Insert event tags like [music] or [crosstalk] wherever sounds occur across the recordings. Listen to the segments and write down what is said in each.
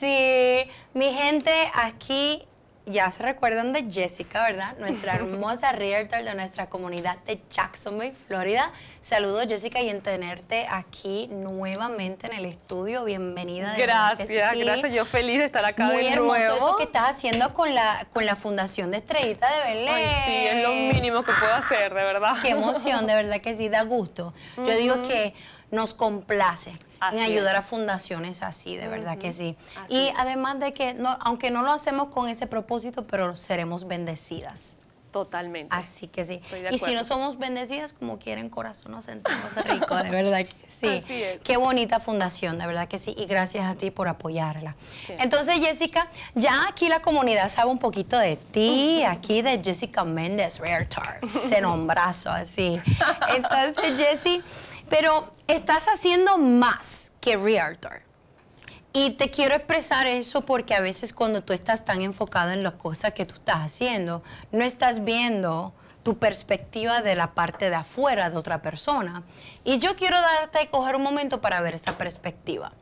sí, mi gente, aquí ya se recuerdan de Jessica, ¿verdad? Nuestra [laughs] hermosa realtor de nuestra comunidad de Jacksonville, Florida. Saludos, Jessica, y en tenerte aquí nuevamente en el estudio. Bienvenida. De gracias, gracias. Yo feliz de estar acá Muy hermoso eso que estás haciendo con la, con la Fundación de Estrellita de Belén. sí, es lo mínimo que puedo hacer, de verdad. Qué emoción, de verdad que sí, da gusto. Yo digo que nos complace en ayudar a fundaciones así, de verdad que sí. y además de que, no, aunque no lo hacemos con ese propósito, pero seremos bendecidas. Totalmente. Así que sí. Y si no somos bendecidas, como quieren, corazón, nos sentimos rico, de [laughs] verdad que sí. Así es. Qué bonita fundación, de verdad que sí. Y gracias a ti por apoyarla. Entonces, Jessica, ya aquí la comunidad sabe un poquito de ti, aquí de Jessica Méndez, Realtor, se nombrazo, así. Entonces, Jessie, pero estás haciendo más que realtor. Y te quiero expresar eso porque a veces cuando tú estás tan enfocado en las cosas que tú estás haciendo, no estás viendo tu perspectiva de la parte de afuera de otra persona. Y yo quiero darte y coger un momento para ver esa perspectiva.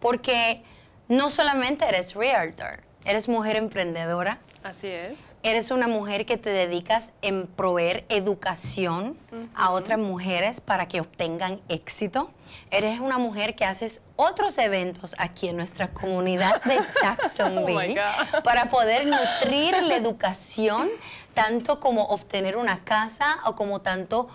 Porque no solamente eres realtor, Eres mujer emprendedora. Así es. Eres una mujer que te dedicas en proveer educación a otras mujeres para que obtengan éxito. Eres una mujer que haces otros eventos aquí en nuestra comunidad de [laughs] oh Jacksonville para poder nutrir la educación tanto como obtener una casa o como tanto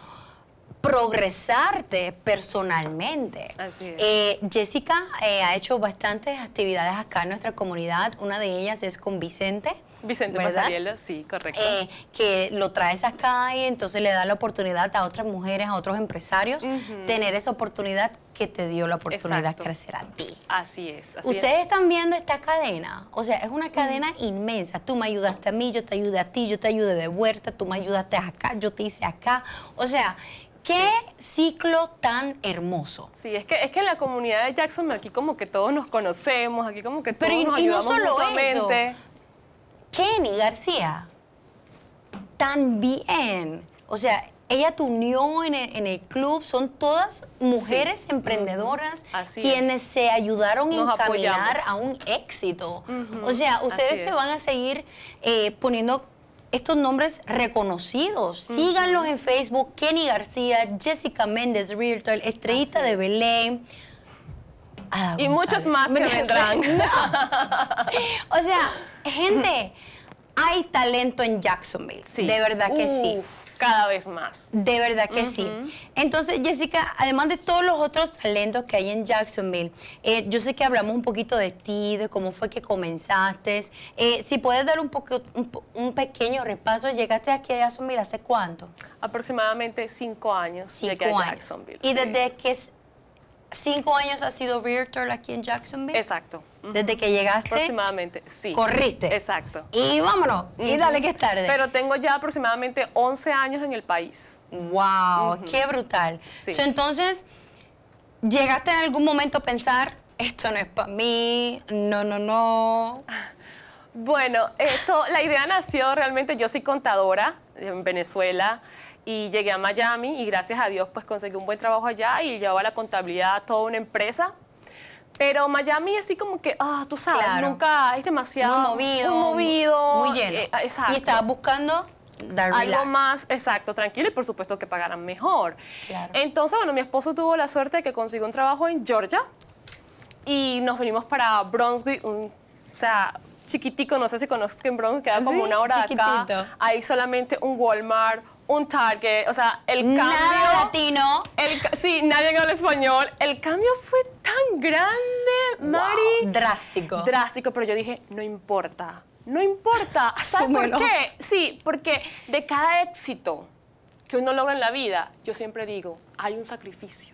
progresarte personalmente. Así eh, Jessica eh, ha hecho bastantes actividades acá en nuestra comunidad. Una de ellas es con Vicente. Vicente Pasariello, sí, correcto. Eh, que lo traes acá y entonces le da la oportunidad a otras mujeres, a otros empresarios, tener esa oportunidad que te dio la oportunidad de crecer a ti. Así es. Ustedes están viendo esta cadena, o sea, es una cadena inmensa. Tú me ayudaste a mí, yo te ayudé a ti, yo te ayudé de vuelta, tú me ayudaste acá, yo te hice acá. O sea, Qué ciclo tan hermoso. Sí, es que, es que en la comunidad de Jackson aquí como que todos nos conocemos, aquí como que todos nos ayudamos y no solo Eso. Kenny García, tan también, o sea, ella te unió en el, club, son todas mujeres emprendedoras quienes se ayudaron a encaminar a un éxito. O sea, ustedes se van a seguir eh, poniendo estos nombres reconocidos. Síganlos en Facebook, Kenny García, Jessica Méndez, Realtor, Estrellita de Belén. y muchos más que vendrán. [laughs] o sea, gente, [laughs] hay talento en Jacksonville. De verdad que sí cada vez más. De verdad que sí. Entonces, Jessica, además de todos los otros talentos que hay en Jacksonville, eh, yo sé que hablamos un poquito de ti, de cómo fue que comenzaste. Eh, si puedes dar un, poco, un, pequeño repaso, llegaste aquí a Jacksonville hace cuánto? Aproximadamente cinco años cinco Jacksonville. ¿Y desde que cinco años has sido realtor aquí en Jacksonville. Exacto. Desde que llegaste. Aproximadamente, sí. Corriste. Exacto. Y vámonos. Y dale que es tarde. Pero tengo ya aproximadamente 11 años en el país. ¡Wow! ¡Qué brutal! entonces, ¿llegaste en algún momento a pensar, esto no es para mí, no, no, no? [laughs] Bueno, esto, la idea nació realmente, yo soy contadora en Venezuela y llegué a Miami y gracias a Dios pues conseguí un buen trabajo allá y llevaba la contabilidad a toda una empresa. Pero Miami así como que, ah, tú sabes, nunca es demasiado muy movido, muy, lleno. Eh, exacto. Y estaba buscando dar algo más, exacto, tranquilo y por supuesto que pagaran mejor. Claro. Entonces, bueno, mi esposo tuvo la suerte de que consiguió un trabajo en Georgia y nos venimos para Brunswick, o sea, chiquitico, no sé si conozco en Bronx, queda ah, como una hora acá. Hay solamente un Walmart, un Target, o sea, el cambio... latino. sí, nadie habla español. El cambio fue tan grande, Drástico. Drástico, pero yo dije, no importa, no importa. [laughs] ¿Sabes por qué? Sí, porque de cada éxito que uno logra en la vida, yo siempre digo, hay un sacrificio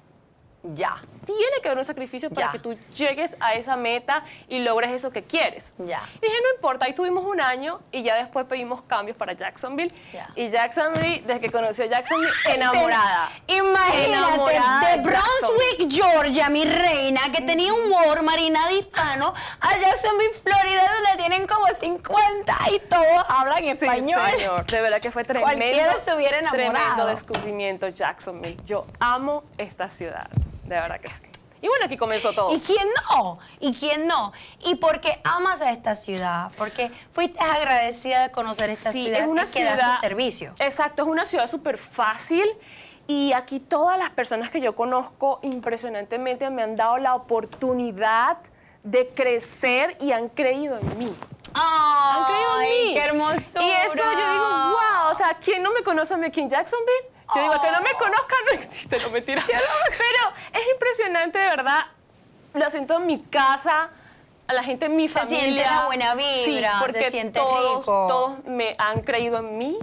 ya. Tiene que haber un sacrificio para que tú llegues a esa meta y logres eso que quieres. Ya. Y dije, no importa, ahí tuvimos un año y ya después pedimos cambios para Jacksonville. Y Jacksonville, desde que conoció a Jacksonville, enamorada. Imagínate, de Brunswick, Georgia, mi reina, que tenía un war marina de hispano, a Jacksonville, Florida, donde tienen como 50 y todos hablan español. de verdad que fue tremendo. Tremendo descubrimiento, Jacksonville. Yo amo esta ciudad de verdad que sí. Y bueno, aquí comenzó todo. ¿Y quién no? ¿Y quién no? Y por qué amas a esta ciudad, porque fuiste agradecida de conocer esta sí, ciudad es una y ciudad, tu servicio. Exacto, es una ciudad súper fácil y aquí todas las personas que yo conozco impresionantemente me han dado la oportunidad de crecer y han creído en mí. ¡Ay, han creído en mí. qué hermoso! Y eso yo digo, wow, o sea, ¿quién no me conoce a mí Jacksonville? Yo digo, que no me conozcan [laughs] no existe, no mentira. Pero es impresionante, de verdad. Lo siento en mi casa, a la gente en mi familia. Se siente la buena vibra, porque se siente todos, todos me han creído en mí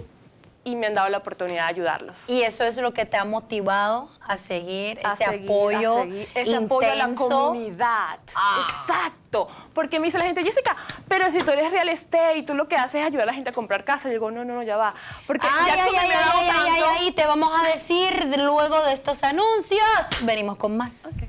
y me han dado la oportunidad de ayudarlos. Y eso es lo que te ha motivado a seguir ese apoyo. A Ese apoyo a la comunidad. Ah. Exacto. Porque me dice la gente, Jessica, pero si tú eres real estate y tú lo que haces es ayudar a la gente a comprar casa, yo digo, no, no, no, ya va. Porque ya ay, me ay, dado tanto. te vamos a decir luego de estos anuncios. Venimos con más.